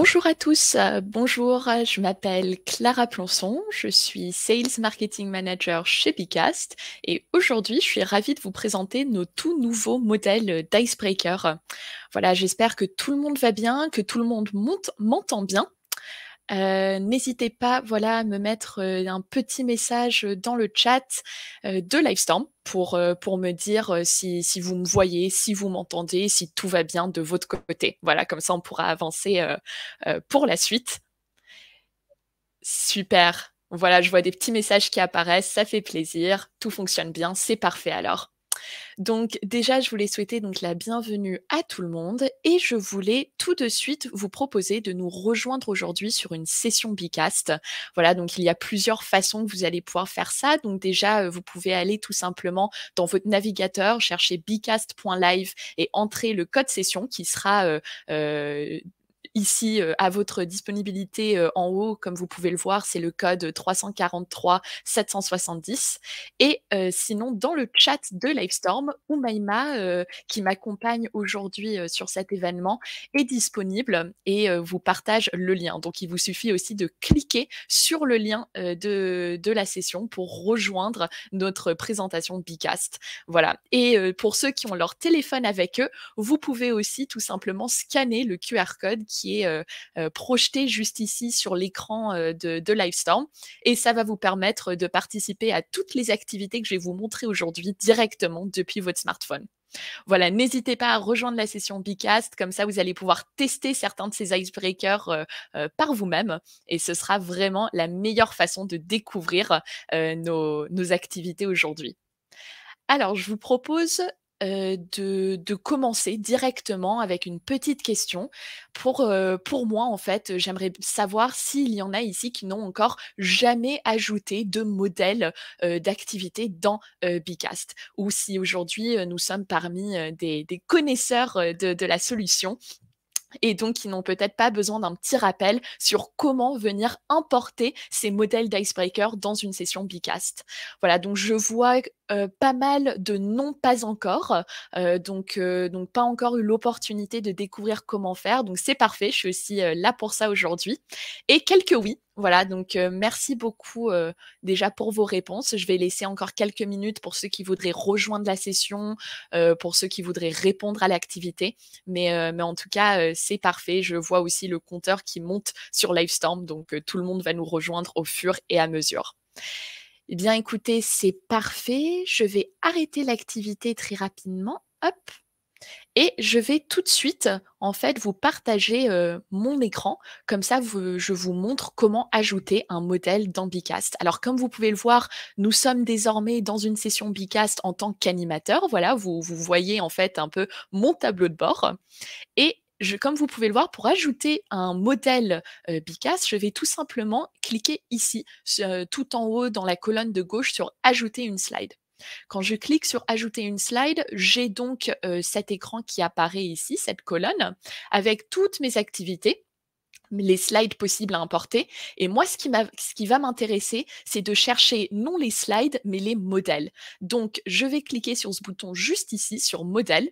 Bonjour à tous, bonjour, je m'appelle Clara Plonson, je suis Sales Marketing Manager chez Picast et aujourd'hui je suis ravie de vous présenter nos tout nouveaux modèles d'Icebreaker. Voilà, j'espère que tout le monde va bien, que tout le monde m'entend bien euh, n'hésitez pas voilà, à me mettre euh, un petit message euh, dans le chat de Livestorm pour, pour me dire si, si vous me voyez, si vous m'entendez, si tout va bien de votre côté. Voilà, comme ça on pourra avancer pour la suite. Super. Voilà, je vois des petits messages qui apparaissent, ça fait plaisir, tout fonctionne bien, c'est parfait alors. Donc déjà, je voulais souhaiter donc la bienvenue à tout le monde et je voulais tout de suite vous proposer de nous rejoindre aujourd'hui sur une session Bicast. Voilà, donc il y a plusieurs façons que vous allez pouvoir faire ça. Donc déjà, euh, vous pouvez aller tout simplement dans votre navigateur, chercher bicast.live et entrer le code session qui sera euh, euh, ici, euh, à votre disponibilité euh, en haut, comme vous pouvez le voir, c'est le code 343 770. Et euh, sinon, dans le chat de Livestorm, Umaima, qui m'accompagne aujourd'hui sur cet événement, est disponible et vous partage le lien. Donc, il vous suffit aussi de cliquer sur le lien de, de la session pour rejoindre notre présentation Bicast. Voilà. Et pour ceux qui ont leur téléphone avec eux, vous pouvez aussi tout simplement scanner le QR code qui projeté juste ici sur l'écran de, Livestorm. Et ça va vous permettre de participer à toutes les activités que je vais vous montrer aujourd'hui directement depuis votre smartphone. Voilà, n'hésitez pas à rejoindre la session Bicast, comme ça vous allez pouvoir tester certains de ces icebreakers par vous-même et ce sera vraiment la meilleure façon de découvrir nos, nos activités aujourd'hui. Alors, je vous propose euh, de, commencer directement avec une petite question. Pour, euh, pour moi, en fait, j'aimerais savoir s'il y en a ici qui n'ont encore jamais ajouté de modèle euh, d'activité dans Bicast, ou si aujourd'hui nous sommes parmi des, connaisseurs de, la solution et donc qui n'ont peut-être pas besoin d'un petit rappel sur comment venir importer ces modèles d'icebreaker dans une session Bicast. Voilà, donc je vois euh, pas mal de non pas encore, euh, donc, euh, donc pas encore eu l'opportunité de découvrir comment faire, donc c'est parfait, je suis aussi là pour ça aujourd'hui, et quelques oui, voilà, donc merci beaucoup déjà pour vos réponses, je vais laisser encore quelques minutes pour ceux qui voudraient rejoindre la session, pour ceux qui voudraient répondre à l'activité, mais, mais en tout cas c'est parfait, je vois aussi le compteur qui monte sur Livestorm, donc tout le monde va nous rejoindre au fur et à mesure. Eh bien, écoutez, c'est parfait. Je vais arrêter l'activité très rapidement. Hop. Et je vais tout de suite, en fait, vous partager euh, mon écran. Comme ça, je vous montre comment ajouter un modèle dans Bicast. Alors, comme vous pouvez le voir, nous sommes désormais dans une session Bicast en tant qu'animateur. Voilà, vous, vous voyez en fait un peu mon tableau de bord. Et comme vous pouvez le voir, pour ajouter un modèle euh, je vais tout simplement cliquer ici, euh, tout en haut dans la colonne de gauche sur Ajouter une slide. Quand je clique sur Ajouter une slide, j'ai donc euh, cet écran qui apparaît ici, cette colonne, avec toutes mes activités les slides possibles à importer. Et moi, ce qui, ce qui va m'intéresser, c'est de chercher non les slides, mais les modèles. Donc, je vais cliquer sur ce bouton juste ici, sur modèle,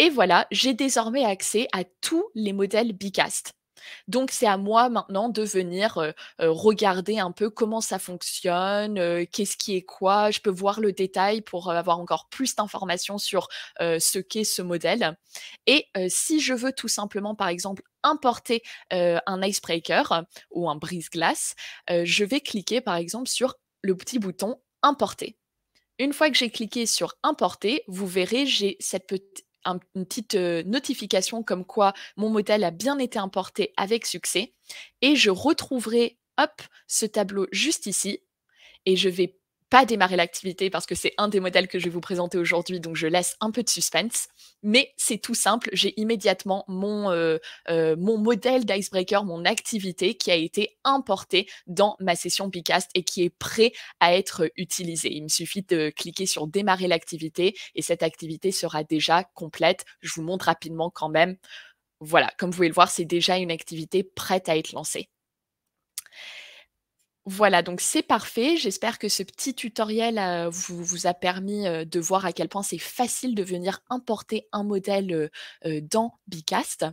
et voilà, j'ai désormais accès à tous les modèles Bicast. Donc c'est à moi maintenant de venir euh, euh, regarder un peu comment ça fonctionne, euh, qu'est-ce qui est quoi. Je peux voir le détail pour avoir encore plus d'informations sur ce qu'est ce modèle. Et si je veux tout simplement, par exemple, importer un icebreaker ou un brise-glace, je vais cliquer par exemple sur le petit bouton importer. Une fois que j'ai cliqué sur importer, vous verrez, j'ai cette petite une petite notification comme quoi mon modèle a bien été importé avec succès. Et je retrouverai, ce tableau juste ici. Et je vais pas démarrer l'activité parce que c'est un des modèles que je vais vous présenter aujourd'hui, donc je laisse un peu de suspense. Mais c'est tout simple, j'ai immédiatement mon, euh, euh, mon modèle d'icebreaker, mon activité qui a été importée dans ma session Picast et qui est prêt à être utilisé. Il me suffit de cliquer sur démarrer l'activité et cette activité sera déjà complète. Je vous montre rapidement quand même. Voilà, comme vous pouvez le voir, c'est déjà une activité prête à être lancée. Voilà, donc c'est parfait. J'espère que ce petit tutoriel euh, vous, a permis euh, de voir à quel point c'est facile de venir importer un modèle euh, dans Bicast.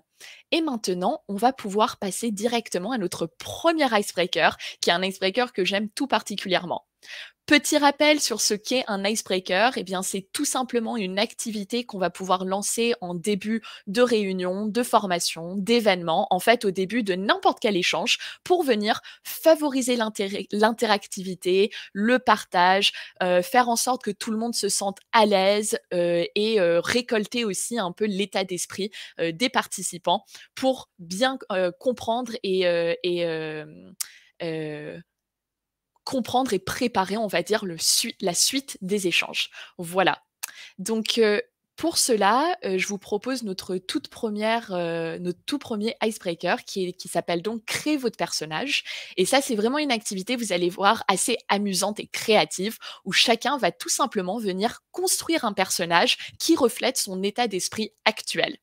Et maintenant, on va pouvoir passer directement à notre premier icebreaker, qui est un icebreaker que j'aime tout particulièrement. Petit rappel sur ce qu'est un icebreaker, eh bien c'est tout simplement une activité qu'on va pouvoir lancer en début de réunion, de formation, d'événement, en fait au début de n'importe quel échange pour venir favoriser l'interactivité, le partage, euh, faire en sorte que tout le monde se sente à l'aise euh, et euh, récolter aussi un peu l'état d'esprit des participants pour bien comprendre et, et comprendre et préparer, on va dire, le la suite des échanges. Voilà. Donc, euh, pour cela, euh, je vous propose notre toute première, euh, notre tout premier icebreaker qui, est, qui s'appelle donc Créer votre personnage. Et ça, c'est vraiment une activité, vous allez voir, assez amusante et créative où chacun va tout simplement venir construire un personnage qui reflète son état d'esprit actuel.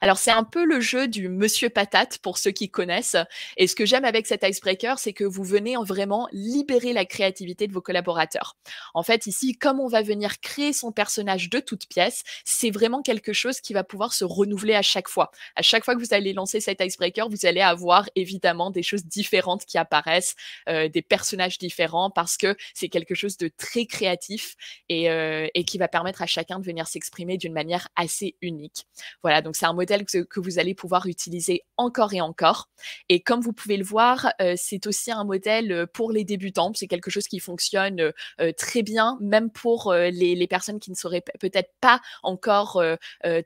Alors c'est un peu le jeu du monsieur patate pour ceux qui connaissent. Et ce que j'aime avec cet icebreaker, c'est que vous venez vraiment libérer la créativité de vos collaborateurs. En fait, ici, comme on va venir créer son personnage de toute pièce, c'est vraiment quelque chose qui va pouvoir se renouveler à chaque fois. À chaque fois que vous allez lancer cet icebreaker, vous allez avoir évidemment des choses différentes qui apparaissent, euh, des personnages différents, parce que c'est quelque chose de très créatif et, euh, et qui va permettre à chacun de venir s'exprimer d'une manière assez unique. Voilà, donc c'est un modèle que, vous allez pouvoir utiliser encore et encore. Et comme vous pouvez le voir, euh, c'est aussi un modèle euh, pour les débutants. C'est quelque chose qui fonctionne euh, très bien, même pour les, personnes qui ne seraient peut-être pas encore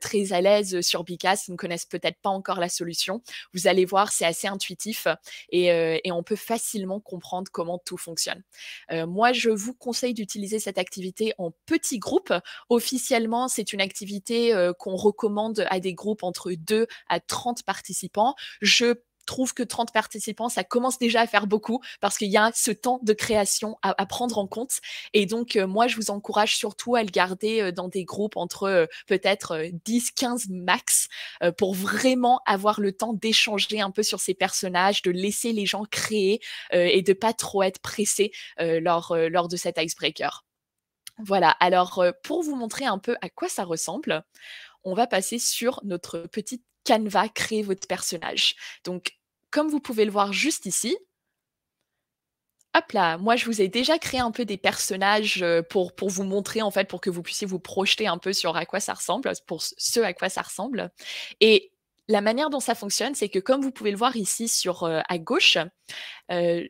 très à l'aise sur Bicas, qui ne connaissent peut-être pas encore la solution. Vous allez voir, c'est assez intuitif et, on peut facilement comprendre comment tout fonctionne. moi, je vous conseille d'utiliser cette activité en petits groupes. Officiellement, c'est une activité qu'on recommande à des groupes entre 2 à 30 participants. Je trouve que 30 participants, ça commence déjà à faire beaucoup parce qu'il y a ce temps de création à, prendre en compte. Et donc, euh, moi, je vous encourage surtout à le garder euh, dans des groupes entre euh, peut-être 10, 15 max pour vraiment avoir le temps d'échanger un peu sur ces personnages, de laisser les gens créer et de pas trop être pressé lors, lors de cet icebreaker. Voilà, alors pour vous montrer un peu à quoi ça ressemble, on va passer sur notre petite canevas créer votre personnage. Donc, comme vous pouvez le voir juste ici, hop là, moi je vous ai déjà créé un peu des personnages euh, pour, pour vous montrer en fait, pour que vous puissiez vous projeter un peu sur à quoi ça ressemble, pour ce à quoi ça ressemble. Et la manière dont ça fonctionne, c'est que comme vous pouvez le voir ici sur euh, à gauche, euh,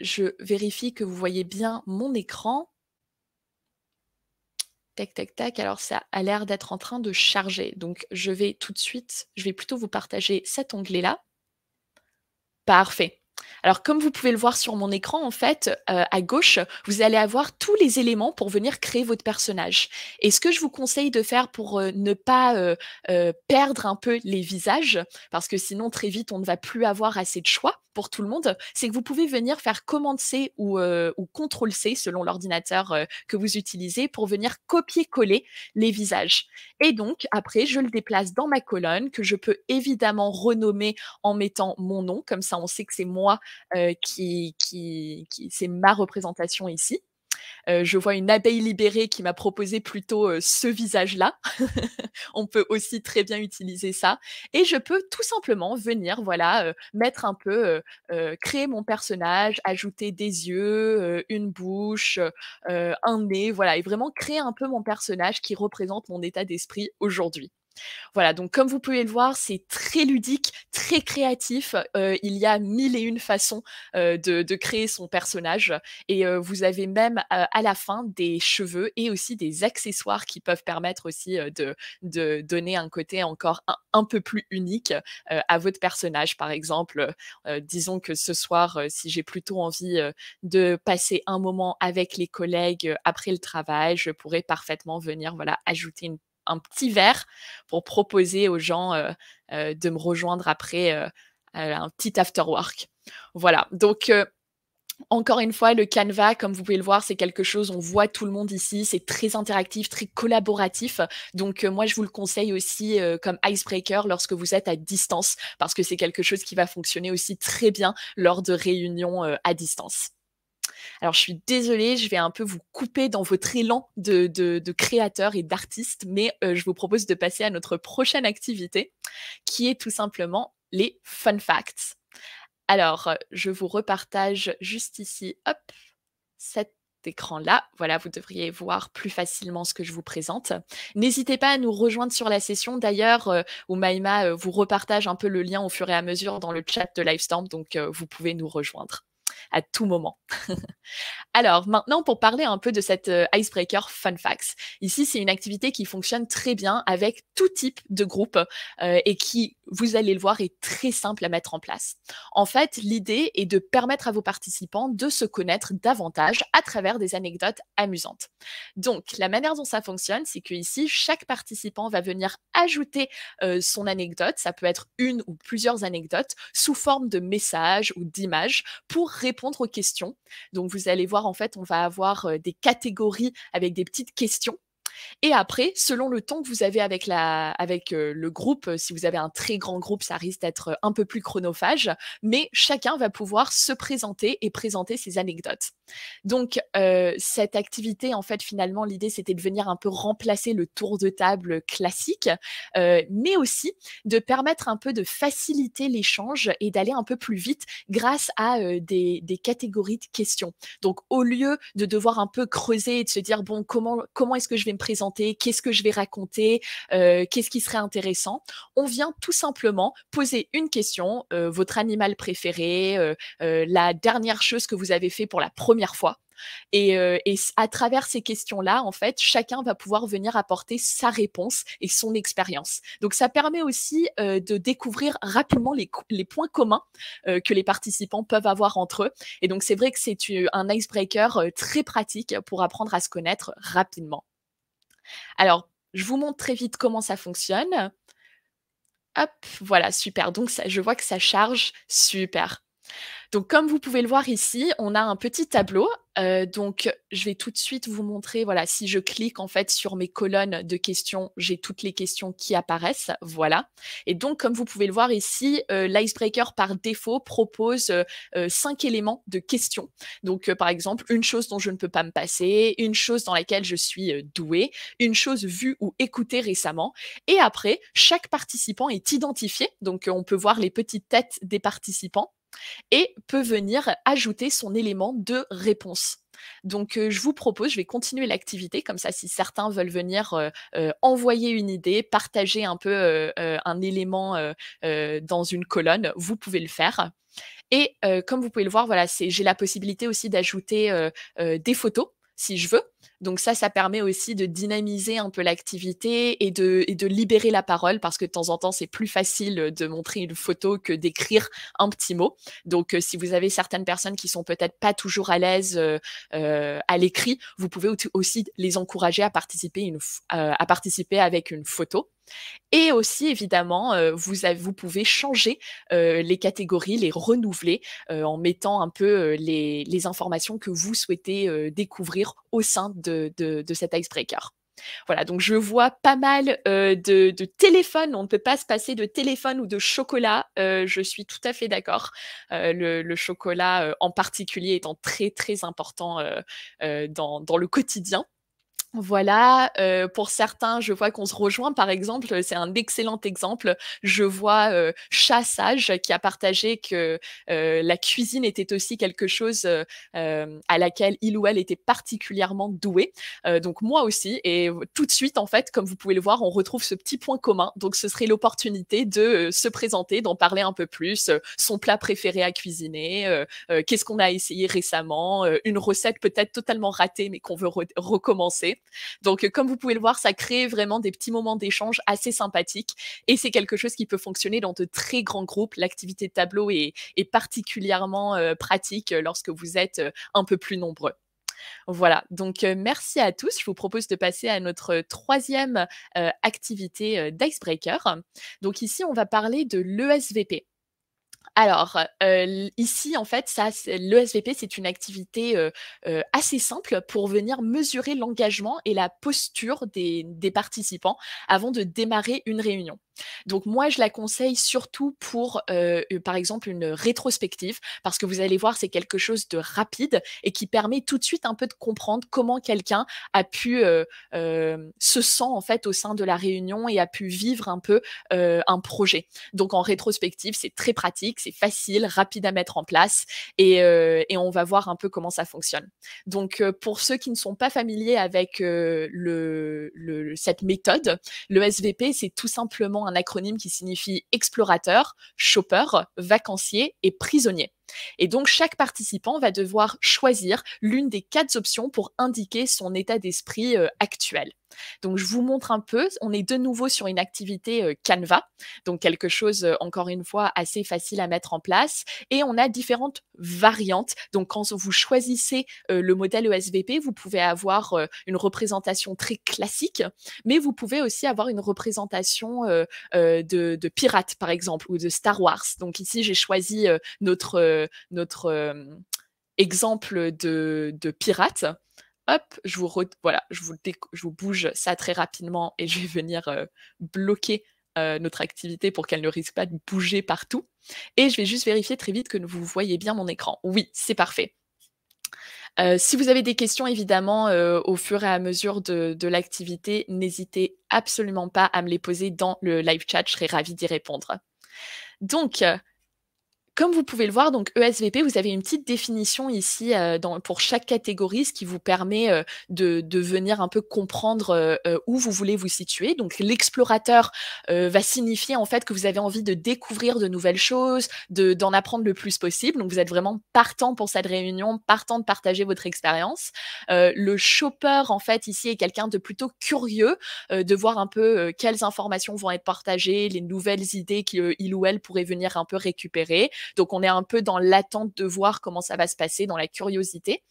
je vérifie que vous voyez bien mon écran tac, tac, tac. Alors, ça a l'air d'être en train de charger. Donc, je vais tout de suite, je vais plutôt vous partager cet onglet-là. Parfait. Alors, comme vous pouvez le voir sur mon écran, en fait, euh, à gauche, vous allez avoir tous les éléments pour venir créer votre personnage. Et ce que je vous conseille de faire pour euh, ne pas euh, perdre un peu les visages, parce que sinon, très vite, on ne va plus avoir assez de choix, pour tout le monde, c'est que vous pouvez venir faire commande C ou, euh, ou contrôle C selon l'ordinateur euh, que vous utilisez pour venir copier-coller les visages. Et donc, après, je le déplace dans ma colonne que je peux évidemment renommer en mettant mon nom. Comme ça, on sait que c'est moi euh, qui, qui, qui c'est ma représentation ici. Euh, je vois une abeille libérée qui m'a proposé plutôt euh, ce visage-là. On peut aussi très bien utiliser ça. Et je peux tout simplement venir, voilà, euh, mettre un peu, créer mon personnage, ajouter des yeux, une bouche, un nez, voilà, et vraiment créer un peu mon personnage qui représente mon état d'esprit aujourd'hui. Voilà, donc comme vous pouvez le voir, c'est très ludique, très créatif. Euh, il y a mille et une façons euh, de, créer son personnage. Et euh, vous avez même à la fin des cheveux et aussi des accessoires qui peuvent permettre aussi de, donner un côté encore un, un peu plus unique à votre personnage. Par exemple, disons que ce soir, si j'ai plutôt envie de passer un moment avec les collègues après le travail, je pourrais parfaitement venir voilà, ajouter une un petit verre pour proposer aux gens euh, euh, de me rejoindre après euh, un petit after work. Voilà. Donc, encore une fois, le Canva, comme vous pouvez le voir, c'est quelque chose, on voit tout le monde ici, c'est très interactif, très collaboratif. Donc moi, je vous le conseille aussi comme icebreaker lorsque vous êtes à distance, parce que c'est quelque chose qui va fonctionner aussi très bien lors de réunions à distance. Alors je suis désolée, je vais un peu vous couper dans votre élan de, de, créateur et d'artiste, mais euh, je vous propose de passer à notre prochaine activité, qui est tout simplement les fun facts. Alors, je vous repartage juste ici, hop, cet écran-là. Voilà, vous devriez voir plus facilement ce que je vous présente. N'hésitez pas à nous rejoindre sur la session d'ailleurs, euh, où Maïma euh, vous repartage un peu le lien au fur et à mesure dans le chat de Livestorm, donc vous pouvez nous rejoindre à tout moment. Alors maintenant, pour parler un peu de cette euh, icebreaker fun facts. Ici, c'est une activité qui fonctionne très bien avec tout type de groupe euh, et qui, vous allez le voir, est très simple à mettre en place. En fait, l'idée est de permettre à vos participants de se connaître davantage à travers des anecdotes amusantes. Donc, la manière dont ça fonctionne, c'est que ici, chaque participant va venir ajouter euh, son anecdote. Ça peut être une ou plusieurs anecdotes sous forme de messages ou d'images pour répondre aux questions. Donc vous allez voir, en fait, on va avoir euh, des catégories avec des petites questions et après, selon le temps que vous avez avec, la, avec euh, le groupe, si vous avez un très grand groupe, ça risque d'être euh, un peu plus chronophage, mais chacun va pouvoir se présenter et présenter ses anecdotes. Donc, euh, cette activité, en fait, finalement, l'idée, c'était de venir un peu remplacer le tour de table classique, mais aussi de permettre un peu de faciliter l'échange et d'aller un peu plus vite grâce à des, catégories de questions. Donc, au lieu de devoir un peu creuser et de se dire, bon, comment, comment est-ce que je vais me présenter, qu'est-ce que je vais raconter, euh, qu'est-ce qui serait intéressant. On vient tout simplement poser une question, euh, votre animal préféré, euh, la dernière chose que vous avez fait pour la première fois. Et, et à travers ces questions-là, en fait, chacun va pouvoir venir apporter sa réponse et son expérience. Donc, ça permet aussi de découvrir rapidement les, les points communs que les participants peuvent avoir entre eux. Et donc, c'est vrai que c'est un icebreaker très pratique pour apprendre à se connaître rapidement. Alors, je vous montre très vite comment ça fonctionne. Hop, voilà, super. Donc, ça, je vois que ça charge. Super. Donc, comme vous pouvez le voir ici, on a un petit tableau. Euh, donc, je vais tout de suite vous montrer, voilà, si je clique en fait sur mes colonnes de questions, j'ai toutes les questions qui apparaissent, voilà. Et donc, comme vous pouvez le voir ici, euh, l'icebreaker par défaut propose euh, cinq éléments de questions. Donc, par exemple, une chose dont je ne peux pas me passer, une chose dans laquelle je suis doué, une chose vue ou écoutée récemment. Et après, chaque participant est identifié, donc on peut voir les petites têtes des participants et peut venir ajouter son élément de réponse. Donc, euh, je vous propose, je vais continuer l'activité, comme ça, si certains veulent venir euh, euh, envoyer une idée, partager un peu un élément dans une colonne, vous pouvez le faire. Et comme vous pouvez le voir, voilà, j'ai la possibilité aussi d'ajouter des photos si je veux. Donc ça, ça permet aussi de dynamiser un peu l'activité et de, de libérer la parole parce que de temps en temps, c'est plus facile de montrer une photo que d'écrire un petit mot. Donc euh, si vous avez certaines personnes qui sont peut-être pas toujours à l'aise euh, euh, à l'écrit, vous pouvez aussi les encourager à participer, une, à participer avec une photo. Et aussi, évidemment, euh, vous, pouvez changer euh, les catégories, les renouveler euh, en mettant un peu les, informations que vous souhaitez découvrir au sein de, cet icebreaker. Voilà, donc je vois pas mal de, téléphones. On ne peut pas se passer de téléphone ou de chocolat. je suis tout à fait d'accord. le, chocolat en particulier étant très très important dans, le quotidien. Voilà, euh, pour certains, je vois qu'on se rejoint, par exemple, c'est un excellent exemple. Je vois euh, Chassage qui a partagé que euh, la cuisine était aussi quelque chose à laquelle il ou elle était particulièrement doué. donc moi aussi, et tout de suite, en fait, comme vous pouvez le voir, on retrouve ce petit point commun. Donc ce serait l'opportunité de se présenter, d'en parler un peu plus, son plat préféré à cuisiner, qu'est-ce qu'on a essayé récemment, une recette peut-être totalement ratée mais qu'on veut recommencer. Donc, euh, comme vous pouvez le voir, ça crée vraiment des petits moments d'échange assez sympathiques et c'est quelque chose qui peut fonctionner dans de très grands groupes. L'activité de tableau est, particulièrement euh, pratique euh, lorsque vous êtes un peu plus nombreux. Voilà, donc merci à tous. Je vous propose de passer à notre troisième activité d'icebreaker. Donc ici, on va parler de l'ESVP alors, ici, en fait, ça, le SVP, c'est une activité assez simple pour venir mesurer l'engagement et la posture des participants avant de démarrer une réunion. Donc moi, je la conseille surtout pour, euh, par exemple, une rétrospective, parce que vous allez voir, c'est quelque chose de rapide et qui permet tout de suite un peu de comprendre comment quelqu'un a pu euh, euh, se sentir en fait au sein de la réunion et a pu vivre un peu un projet. Donc en rétrospective, c'est très pratique, c'est facile, rapide à mettre en place et, on va voir un peu comment ça fonctionne. Donc pour ceux qui ne sont pas familiers avec le, cette méthode, le SVP, c'est tout simplement un acronyme qui signifie explorateur, chopper, vacancier et prisonnier. Et donc, chaque participant va devoir choisir l'une des quatre options pour indiquer son état d'esprit euh, actuel. Donc, je vous montre un peu. On est de nouveau sur une activité euh, Canva, donc quelque chose, euh, encore une fois, assez facile à mettre en place. Et on a différentes variantes. Donc, quand vous choisissez le modèle ESVP, vous pouvez avoir une représentation très classique, mais vous pouvez aussi avoir une représentation de, de pirate, par exemple, ou de Star Wars. Donc, ici, j'ai choisi notre euh, notre exemple de, pirate. Hop, je vous, voilà, je vous, bouge ça très rapidement et je vais venir bloquer notre activité pour qu'elle ne risque pas de bouger partout. Et je vais juste vérifier très vite que vous voyez bien mon écran. Oui, c'est parfait. Euh, si vous avez des questions, évidemment, euh, au fur et à mesure de, de l'activité, n'hésitez absolument pas à me les poser dans le live chat. Je serai ravie d'y répondre. Donc, comme vous pouvez le voir, donc ESVP, vous avez une petite définition ici euh, dans, pour chaque catégorie, ce qui vous permet euh, de, de, venir un peu comprendre euh, où vous voulez vous situer. Donc l'explorateur va signifier en fait que vous avez envie de découvrir de nouvelles choses, d'en apprendre le plus possible. Donc vous êtes vraiment partant pour cette réunion, partant de partager votre expérience. le shopper en fait ici est quelqu'un de plutôt curieux, de voir un peu quelles informations vont être partagées, les nouvelles idées qu'il ou elle pourrait venir un peu récupérer. Donc on est un peu dans l'attente de voir comment ça va se passer, dans la curiosité.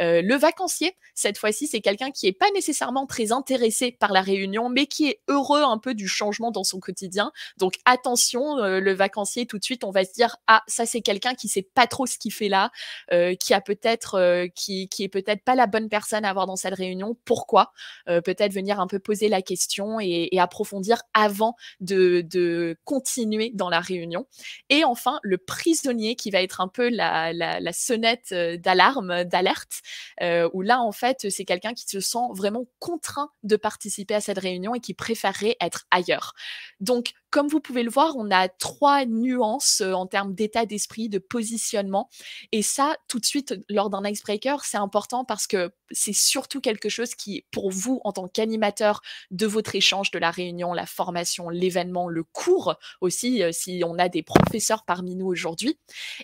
Euh, le vacancier, cette fois-ci, c'est quelqu'un qui n'est pas nécessairement très intéressé par la réunion, mais qui est heureux un peu du changement dans son quotidien. Donc attention, euh, le vacancier, tout de suite, on va se dire, ah, ça c'est quelqu'un qui sait pas trop ce qu'il fait là, euh, qui a peut-être, qui, qui est peut-être pas la bonne personne à avoir dans cette réunion. Pourquoi Peut-être venir un peu poser la question et, approfondir avant de, continuer dans la réunion. Et enfin, le prisonnier qui va être un peu la, sonnette euh, d'alarme, d'alerte, euh, où là, en fait, c'est quelqu'un qui se sent vraiment contraint de participer à cette réunion et qui préférerait être ailleurs. Donc, comme vous pouvez le voir, on a trois nuances euh, en termes d'état d'esprit, de positionnement. Et ça, tout de suite, lors d'un icebreaker, c'est important parce que c'est surtout quelque chose qui, pour vous, en tant qu'animateur de votre échange, de la réunion, la formation, l'événement, le cours aussi, euh, si on a des professeurs parmi nous aujourd'hui,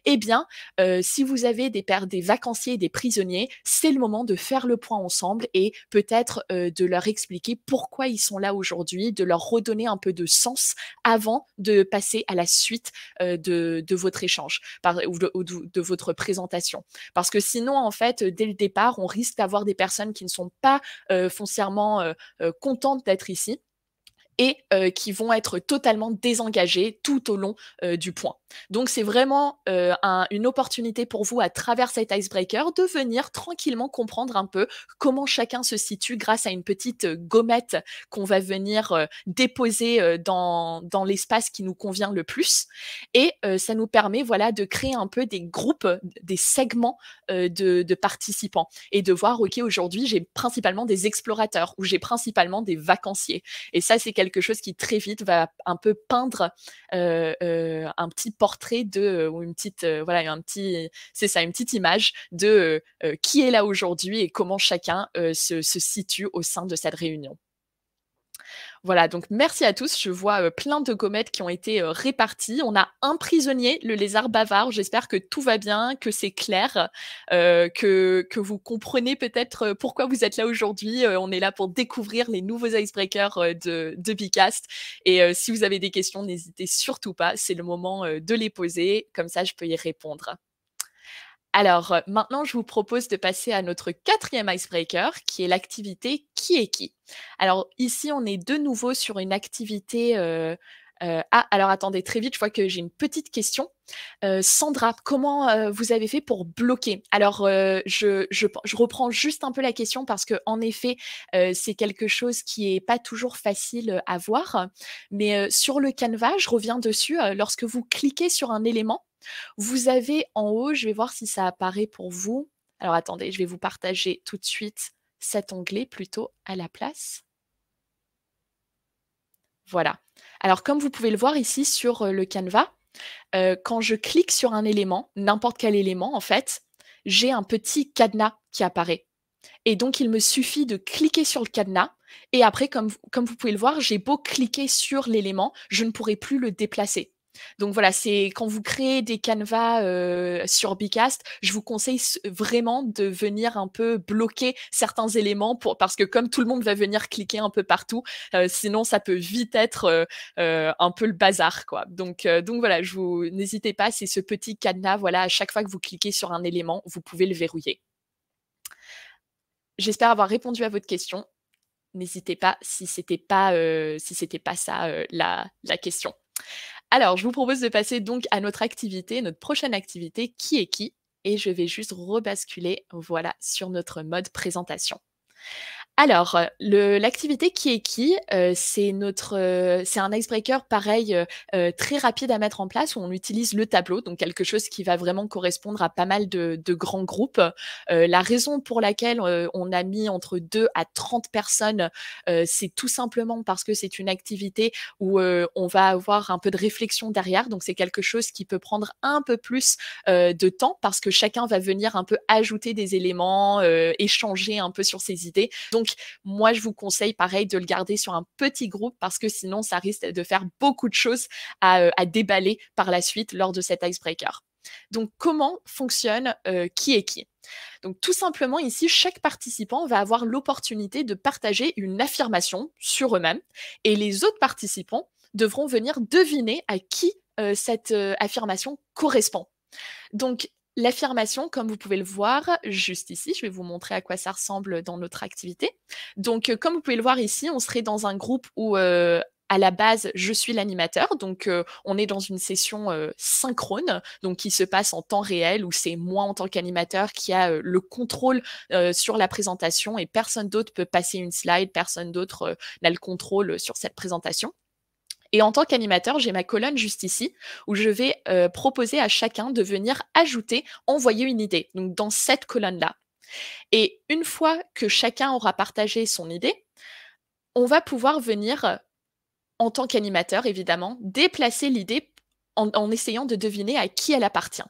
eh bien, euh, si vous avez des, pères, des vacanciers des prisonniers, c'est le moment de faire le point ensemble et peut-être de leur expliquer pourquoi ils sont là aujourd'hui, de leur redonner un peu de sens avant de passer à la suite euh, de, votre échange ou, de, votre présentation. Parce que sinon, en fait, euh, dès le départ, on risque d'avoir des personnes qui ne sont pas euh, foncièrement contentes d'être ici et euh, qui vont être totalement désengagés tout au long euh, du point. Donc c'est vraiment euh, une opportunité pour vous à travers cet icebreaker de venir tranquillement comprendre un peu comment chacun se situe grâce à une petite euh, gommette qu'on va venir déposer dans, dans l'espace qui nous convient le plus. Et ça nous permet voilà, de créer un peu des groupes, des segments de, de participants et de voir, OK, aujourd'hui j'ai principalement des explorateurs ou j'ai principalement des vacanciers. Et ça c'est quelque quelque chose qui très vite va un peu peindre euh, euh, un petit portrait de euh, ou une petite voilà un petit c'est ça une petite image de qui est là aujourd'hui et comment chacun se situe au sein de cette réunion. Voilà, donc merci à tous. Je vois euh, plein de comètes qui ont été euh, réparties. On a un prisonnier, le lézard bavard. J'espère que tout va bien, que c'est clair, euh, que, que vous comprenez peut-être pourquoi vous êtes là aujourd'hui. on est là pour découvrir les nouveaux icebreakers de, de Cast. Et si vous avez des questions, n'hésitez surtout pas. C'est le moment de les poser. Comme ça, je peux y répondre. Alors euh, maintenant, je vous propose de passer à notre quatrième icebreaker, qui est l'activité qui est qui. Alors ici, on est de nouveau sur une activité... Euh, euh, ah, alors attendez, très vite, je vois que j'ai une petite question. Sandra, comment vous avez fait pour bloquer Alors, je, je, je, reprends juste un peu la question parce que, en effet, c'est quelque chose qui n'est pas toujours facile à voir. Mais sur le canevas, je reviens dessus, lorsque vous cliquez sur un élément, vous avez en haut, je vais voir si ça apparaît pour vous. Alors attendez, je vais vous partager tout de suite cet onglet plutôt à la place. Voilà. Alors comme vous pouvez le voir ici sur euh, le Canva, euh, quand je clique sur un élément, n'importe quel élément en fait, j'ai un petit cadenas qui apparaît. Et donc il me suffit de cliquer sur le cadenas et après, comme, comme vous pouvez le voir, j'ai beau cliquer sur l'élément, je ne pourrai plus le déplacer. Donc voilà, c'est quand vous créez des canevas sur Bicast, je vous conseille vraiment de venir un peu bloquer certains éléments parce que comme tout le monde va venir cliquer un peu partout, sinon ça peut vite être un peu le bazar quoi. Donc voilà, n'hésitez pas, c'est ce petit cadenas voilà, à chaque fois que vous cliquez sur un élément, vous pouvez le verrouiller. J'espère avoir répondu à votre question. N'hésitez pas si c'était pas si c'était pas ça la question. Alors, je vous propose de passer donc à notre activité, notre prochaine activité, qui est qui Et je vais juste rebasculer, voilà, sur notre mode présentation. Alors, euh, l'activité qui est qui, euh, c'est notre, euh, c'est un icebreaker pareil, très rapide à mettre en place où on utilise le tableau, donc quelque chose qui va vraiment correspondre à pas mal de, de grands groupes. la raison pour laquelle on a mis entre 2 à 30 personnes, c'est tout simplement parce que c'est une activité où on va avoir un peu de réflexion derrière, donc c'est quelque chose qui peut prendre un peu plus de temps parce que chacun va venir un peu ajouter des éléments, échanger un peu sur ses idées. Donc moi, je vous conseille pareil de le garder sur un petit groupe parce que sinon, ça risque de faire beaucoup de choses à, euh, déballer par la suite lors de cet icebreaker. Donc, comment fonctionne euh, qui est qui donc tout simplement ici, chaque participant va avoir l'opportunité de partager une affirmation sur eux-mêmes et les autres participants devront venir deviner à qui euh, cette affirmation correspond. Donc L'affirmation, comme vous pouvez le voir juste ici, je vais vous montrer à quoi ça ressemble dans notre activité. Donc, euh, comme vous pouvez le voir ici, on serait dans un groupe où euh, à la base, je suis l'animateur, donc euh, on est dans une session synchrone, donc qui se passe en temps réel, où c'est moi en tant qu'animateur qui a le contrôle sur la présentation et personne d'autre peut passer une slide, personne d'autre n'a le contrôle sur cette présentation. Et en tant qu'animateur, j'ai ma colonne juste ici où je vais euh, proposer à chacun de venir ajouter, envoyer une idée. Donc dans cette colonne-là. Et une fois que chacun aura partagé son idée, on va pouvoir venir, euh, en tant qu'animateur évidemment, déplacer l'idée en, essayant de deviner à qui elle appartient.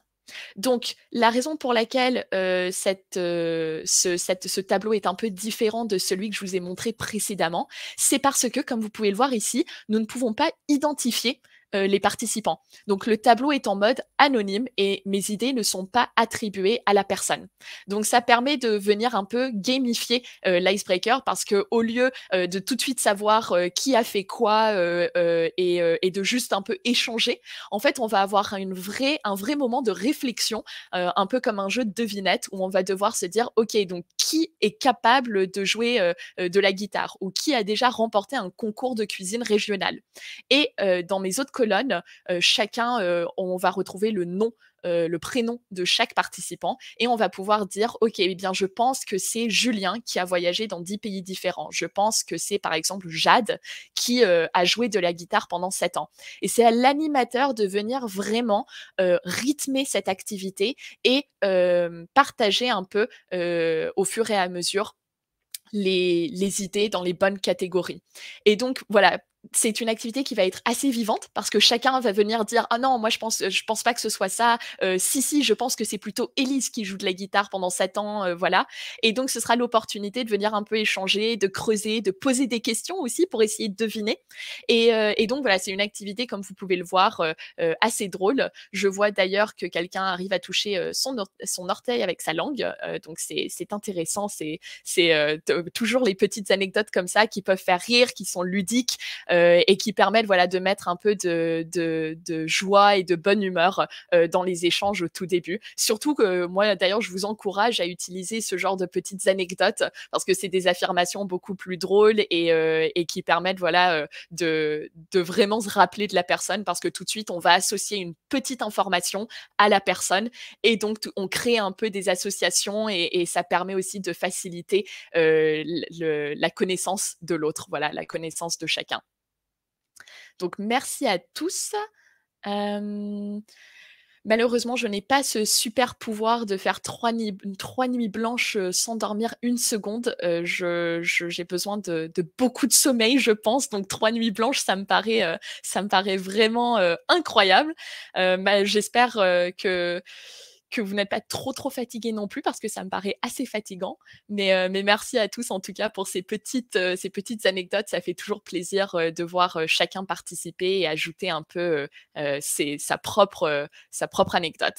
Donc, la raison pour laquelle euh, euh, ce, tableau est un peu différent de celui que je vous ai montré précédemment, c'est parce que, comme vous pouvez le voir ici, nous ne pouvons pas identifier euh, les participants. Donc le tableau est en mode anonyme et mes idées ne sont pas attribuées à la personne. Donc ça permet de venir un peu gamifier euh, l'icebreaker parce que au lieu euh, de tout de suite savoir qui a fait quoi et, de juste un peu échanger, en fait on va avoir une vraie, un vrai moment de réflexion, un peu comme un jeu de devinette où on va devoir se dire ok donc qui est capable de jouer de la guitare ou qui a déjà remporté un concours de cuisine régionale. Et dans mes autres colonne, euh, chacun, euh, on va retrouver le nom euh, le prénom de chaque participant et on va pouvoir dire ok eh bien je pense que c'est Julien qui a voyagé dans dix pays différents je pense que c'est par exemple Jade qui a joué de la guitare pendant sept ans et c'est à l'animateur de venir vraiment rythmer cette activité et partager un peu au fur et à mesure les, idées dans les bonnes catégories. Et donc, voilà, c'est une activité qui va être assez vivante parce que chacun va venir dire ah non moi je pense euh, je pense pas que ce soit ça euh, si si je pense que c'est plutôt Elise qui joue de la guitare pendant 7 ans euh, voilà et donc ce sera l'opportunité de venir un peu échanger de creuser de poser des questions aussi pour essayer de deviner et, donc voilà c'est une activité comme vous pouvez le voir assez drôle je vois d'ailleurs que quelqu'un arrive à toucher son son orteil avec sa langue donc c'est intéressant c'est c'est toujours les petites anecdotes comme ça qui peuvent faire rire qui sont ludiques euh, et qui permettent voilà, de mettre un peu de, joie et de bonne humeur euh, dans les échanges au tout début. Surtout que moi, d'ailleurs, je vous encourage à utiliser ce genre de petites anecdotes parce que c'est des affirmations beaucoup plus drôles et, euh, qui permettent voilà, de, vraiment se rappeler de la personne parce que tout de suite, on va associer une petite information à la personne et donc on crée un peu des associations et, ça permet aussi de faciliter la connaissance de l'autre, voilà, la connaissance de chacun. Donc merci à tous. Malheureusement, je n'ai pas ce super pouvoir de faire trois, nuits, trois nuits blanches sans dormir une seconde. j'ai besoin de, beaucoup de sommeil, je pense. Donc trois nuits blanches, ça me paraît, ça me paraît vraiment incroyable. J'espère que que vous n'êtes pas trop trop fatigué non plus parce que ça me paraît assez fatigant. Mais, euh, mais merci à tous en tout cas pour ces petites, euh, ces petites anecdotes. Ça fait toujours plaisir euh, de voir chacun participer et ajouter un peu ses, sa, propre, sa propre anecdote.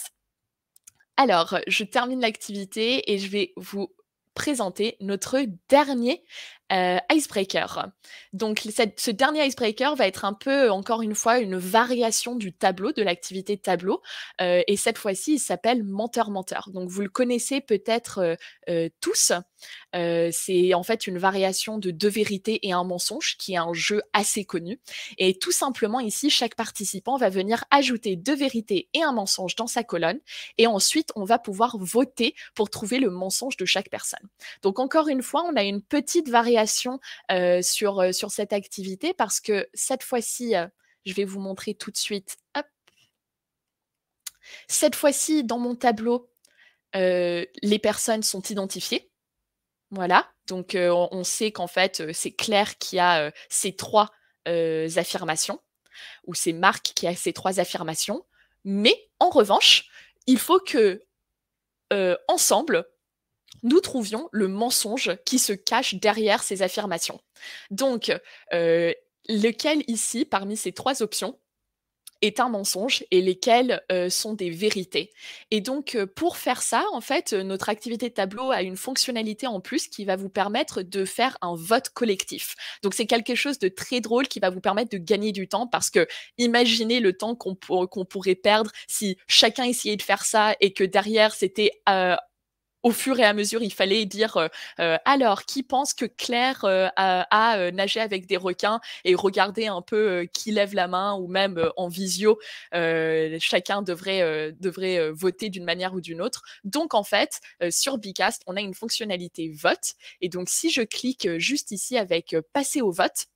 Alors, je termine l'activité et je vais vous présenter notre dernier euh, icebreaker. Donc ce dernier icebreaker va être un peu, encore une fois, une variation du tableau, de l'activité tableau. Euh, et cette fois-ci, il s'appelle Menteur-Menteur. Donc vous le connaissez peut-être euh, tous c'est en fait une variation de deux vérités et un mensonge, qui est un jeu assez connu. Et tout simplement ici, chaque participant va venir ajouter deux vérités et un mensonge dans sa colonne. Et ensuite, on va pouvoir voter pour trouver le mensonge de chaque personne. Donc encore une fois, on a une petite variation sur, sur cette activité parce que cette fois-ci, je vais vous montrer tout de suite. Cette fois-ci, dans mon tableau, les personnes sont identifiées. Voilà, donc on sait qu'en fait, c'est Claire qui a ces trois affirmations, ou c'est Marc qui a ces trois affirmations, mais en revanche, il faut que, ensemble, nous trouvions le mensonge qui se cache derrière ces affirmations. Donc, lequel ici, parmi ces trois options, est un mensonge et lesquels euh, sont des vérités. Et donc, euh, pour faire ça, en fait, euh, notre activité de tableau a une fonctionnalité en plus qui va vous permettre de faire un vote collectif. Donc, c'est quelque chose de très drôle qui va vous permettre de gagner du temps parce que imaginez le temps qu'on pourrait perdre si chacun essayait de faire ça et que derrière, c'était au fur et à mesure, il fallait dire euh, euh, alors qui pense que Claire euh, a, nagé avec des requins et regarder un peu qui lève la main ou même en visio, chacun devrait devrait voter d'une manière ou d'une autre. Donc en fait, sur Bicast, on a une fonctionnalité vote et donc si je clique juste ici avec passer au vote,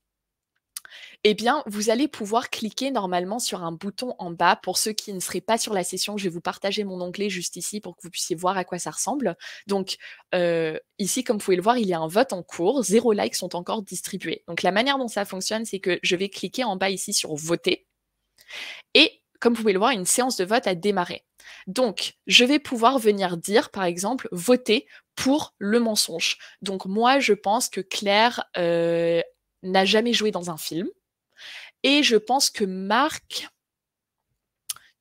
eh bien, vous allez pouvoir cliquer normalement sur un bouton en bas. Pour ceux qui ne seraient pas sur la session, je vais vous partager mon onglet juste ici pour que vous puissiez voir à quoi ça ressemble. Donc, euh, ici, comme vous pouvez le voir, il y a un vote en cours. Zéro likes sont encore distribués. Donc, la manière dont ça fonctionne, c'est que je vais cliquer en bas ici sur voter. Et comme vous pouvez le voir, une séance de vote a démarré. Donc, je vais pouvoir venir dire, par exemple, voter pour le mensonge. Donc, moi, je pense que Claire euh, n'a jamais joué dans un film. Et je pense que Marc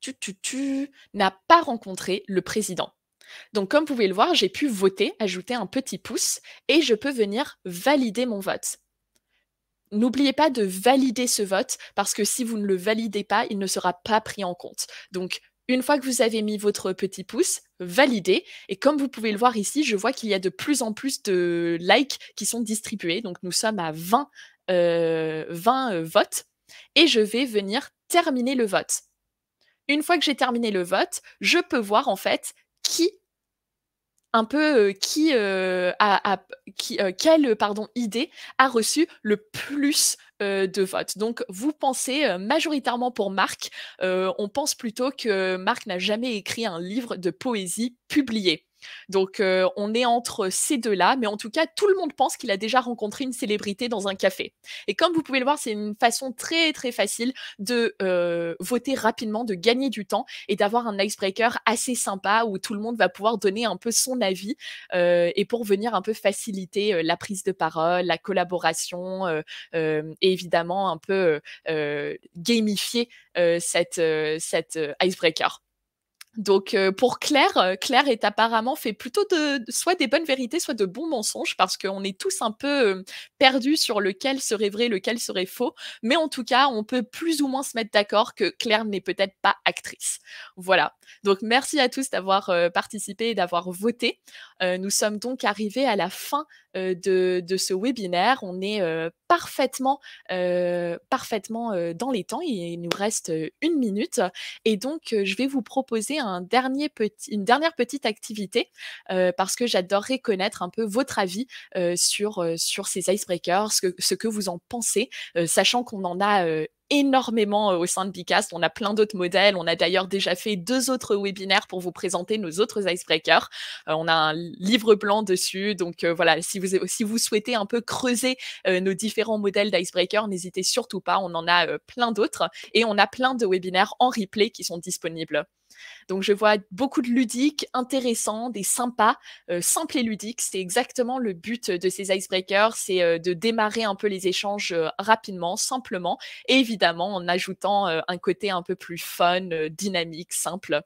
tu, tu, tu n'a pas rencontré le président. Donc, comme vous pouvez le voir, j'ai pu voter, ajouter un petit pouce et je peux venir valider mon vote. N'oubliez pas de valider ce vote parce que si vous ne le validez pas, il ne sera pas pris en compte. Donc, une fois que vous avez mis votre petit pouce, validez. Et comme vous pouvez le voir ici, je vois qu'il y a de plus en plus de likes qui sont distribués. Donc, nous sommes à 20 20 euh, euh, votes et je vais venir terminer le vote. Une fois que j'ai terminé le vote, je peux voir en fait qui un peu euh, qui, a, quelle pardon idée a reçu le plus de votes. Donc vous pensez majoritairement pour Marc, on pense plutôt que Marc n'a jamais écrit un livre de poésie publié. Donc euh, on est entre ces deux-là, mais en tout cas, tout le monde pense qu'il a déjà rencontré une célébrité dans un café. Et comme vous pouvez le voir, c'est une façon très très facile de euh, voter rapidement, de gagner du temps et d'avoir un icebreaker assez sympa où tout le monde va pouvoir donner un peu son avis euh, et pour venir un peu faciliter la prise de parole, la collaboration et évidemment un peu gamifier cette, cette icebreaker. Donc euh, pour Claire, euh, Claire est apparemment fait plutôt de soit des bonnes vérités, soit de bons mensonges, parce qu'on est tous un peu euh, perdus sur lequel serait vrai, lequel serait faux. Mais en tout cas, on peut plus ou moins se mettre d'accord que Claire n'est peut-être pas actrice. Voilà. Donc merci à tous d'avoir participé et d'avoir voté. nous sommes donc arrivés à la fin euh, de, ce webinaire. On est euh, parfaitement, euh, parfaitement dans les temps. Il, nous reste une minute. Et donc, je vais vous proposer un dernier petit, une dernière petite activité parce que j'adorerais connaître un peu votre avis sur, sur ces icebreakers, ce que, ce que vous en pensez, sachant qu'on en a énormément euh, au sein de Bicast. On a plein d'autres modèles. On a d'ailleurs déjà fait deux autres webinaires pour vous présenter nos autres icebreakers. Euh, on a un livre blanc dessus. Donc euh, voilà, si vous, si vous souhaitez un peu creuser nos différents modèles d'icebreakers, n'hésitez surtout pas. On en a plein d'autres et on a plein de webinaires en replay qui sont disponibles. Donc je vois beaucoup de ludiques intéressants, des sympas, euh, simples et ludiques. C'est exactement le but de ces icebreakers, c'est euh, de démarrer un peu les échanges euh, rapidement, simplement, et évidemment en ajoutant un côté un peu plus fun, dynamique, simple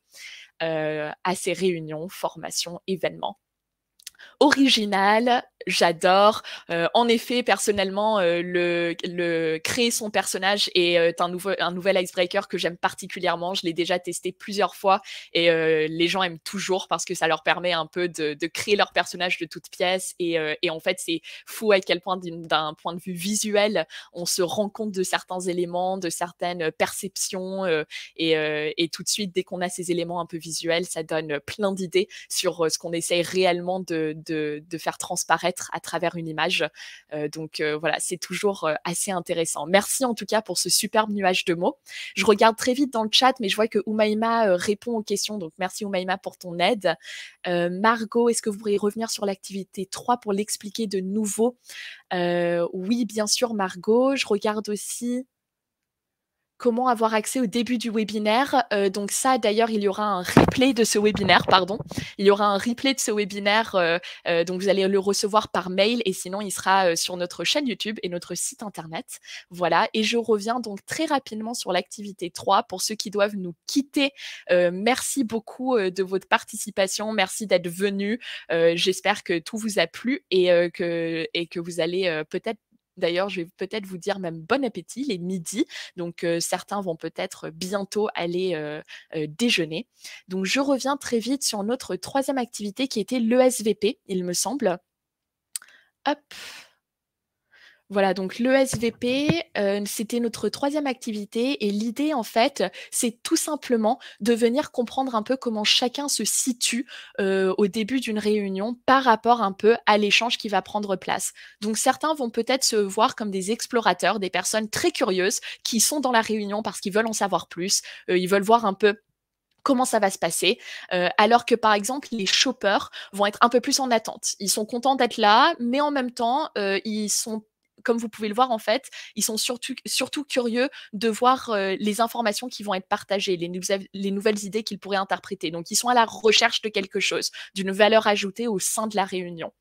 à ces réunions, formations, événements original, j'adore. Euh, en effet, personnellement, euh, le, créer son personnage est euh, un, nouveau, un nouvel icebreaker que j'aime particulièrement. Je l'ai déjà testé plusieurs fois et les gens aiment toujours parce que ça leur permet un peu de, créer leur personnage de toute pièce. Et, en fait, c'est fou à quel point, d'un point de vue visuel, on se rend compte de certains éléments, de certaines perceptions. Et, tout de suite, dès qu'on a ces éléments un peu visuels, ça donne plein d'idées sur ce qu'on essaye réellement de, de faire transparaître à travers une image. Euh, donc euh, voilà, c'est toujours euh, assez intéressant. Merci en tout cas pour ce superbe nuage de mots. Je regarde très vite dans le chat, mais je vois que Umaima répond aux questions. Donc merci Umaima pour ton aide. Margot, est-ce que vous pourriez revenir sur l'activité 3 pour l'expliquer de nouveau Oui, bien sûr Margot. Je regarde aussi comment avoir accès au début du webinaire. Euh, donc ça, d'ailleurs, il y aura un replay de ce webinaire, pardon. Il y aura un replay de ce webinaire, euh, euh, donc vous allez le recevoir par mail et sinon il sera sur notre chaîne YouTube et notre site internet. Voilà, et je reviens donc très rapidement sur l'activité 3 pour ceux qui doivent nous quitter. merci beaucoup de votre participation, merci d'être venu. J'espère que tout vous a plu et, que, et que vous allez peut-être D'ailleurs, je vais peut-être vous dire même bon appétit, les midi, Donc, certains vont peut-être bientôt aller déjeuner. Donc, je reviens très vite sur notre troisième activité qui était l'ESVP, il me semble. Hop, voilà, donc le SVP, euh, c'était notre troisième activité et l'idée, en fait, c'est tout simplement de venir comprendre un peu comment chacun se situe euh, au début d'une réunion par rapport un peu à l'échange qui va prendre place. Donc certains vont peut-être se voir comme des explorateurs, des personnes très curieuses qui sont dans la réunion parce qu'ils veulent en savoir plus, euh, ils veulent voir un peu comment ça va se passer, alors que par exemple les shoppers vont être un peu plus en attente. Ils sont contents d'être là, mais en même temps, ils sont comme vous pouvez le voir, en fait, ils sont surtout, surtout curieux de voir euh, les informations qui vont être partagées, les, les nouvelles idées qu'ils pourraient interpréter. Donc, ils sont à la recherche de quelque chose, d'une valeur ajoutée au sein de la réunion.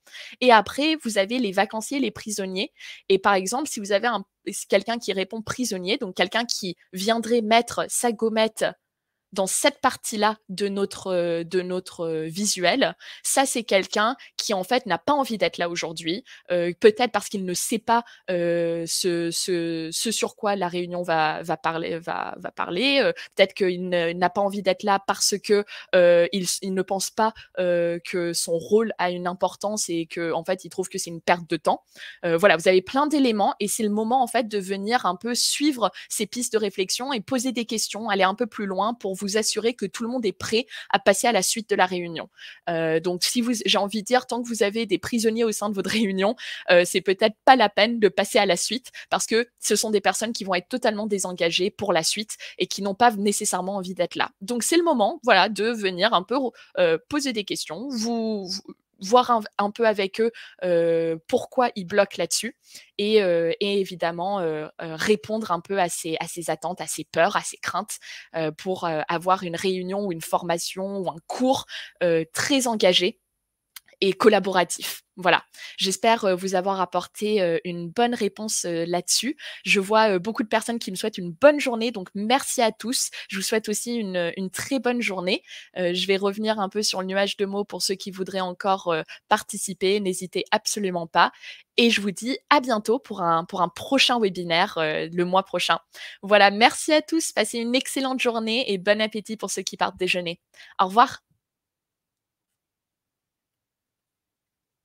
Et après, vous avez les vacanciers, les prisonniers. Et par exemple, si vous avez un quelqu'un qui répond prisonnier, donc quelqu'un qui viendrait mettre sa gommette dans cette partie-là de notre, euh, de notre euh, visuel, ça c'est quelqu'un qui en fait n'a pas envie d'être là aujourd'hui, euh, peut-être parce qu'il ne sait pas ce, ce, sur quoi la réunion va, va parler, va, parler. peut-être qu'il n'a pas envie d'être là parce que il, il, ne pense pas que son rôle a une importance et que en fait il trouve que c'est une perte de temps. voilà, vous avez plein d'éléments et c'est le moment en fait de venir un peu suivre ces pistes de réflexion et poser des questions, aller un peu plus loin pour vous assurer que tout le monde est prêt à passer à la suite de la réunion. Euh, donc, si vous, j'ai envie de dire, tant que vous avez des prisonniers au sein de votre réunion, euh, c'est peut-être pas la peine de passer à la suite parce que ce sont des personnes qui vont être totalement désengagées pour la suite et qui n'ont pas nécessairement envie d'être là. Donc, c'est le moment, voilà, de venir un peu euh, poser des questions, vous voir un, peu avec eux pourquoi ils bloquent là-dessus et, évidemment répondre un peu à ces, à ces attentes, à ces peurs, à ces craintes pour avoir une réunion ou une formation ou un cours très engagé collaboratif. Voilà, j'espère euh, vous avoir apporté euh, une bonne réponse euh, là-dessus. Je vois beaucoup de personnes qui me souhaitent une bonne journée, donc merci à tous. Je vous souhaite aussi une, très bonne journée. Je vais revenir un peu sur le nuage de mots pour ceux qui voudraient encore participer. N'hésitez absolument pas. Et je vous dis à bientôt pour un, pour un prochain webinaire le mois prochain. Voilà, merci à tous. Passez une excellente journée et bon appétit pour ceux qui partent déjeuner. Au revoir.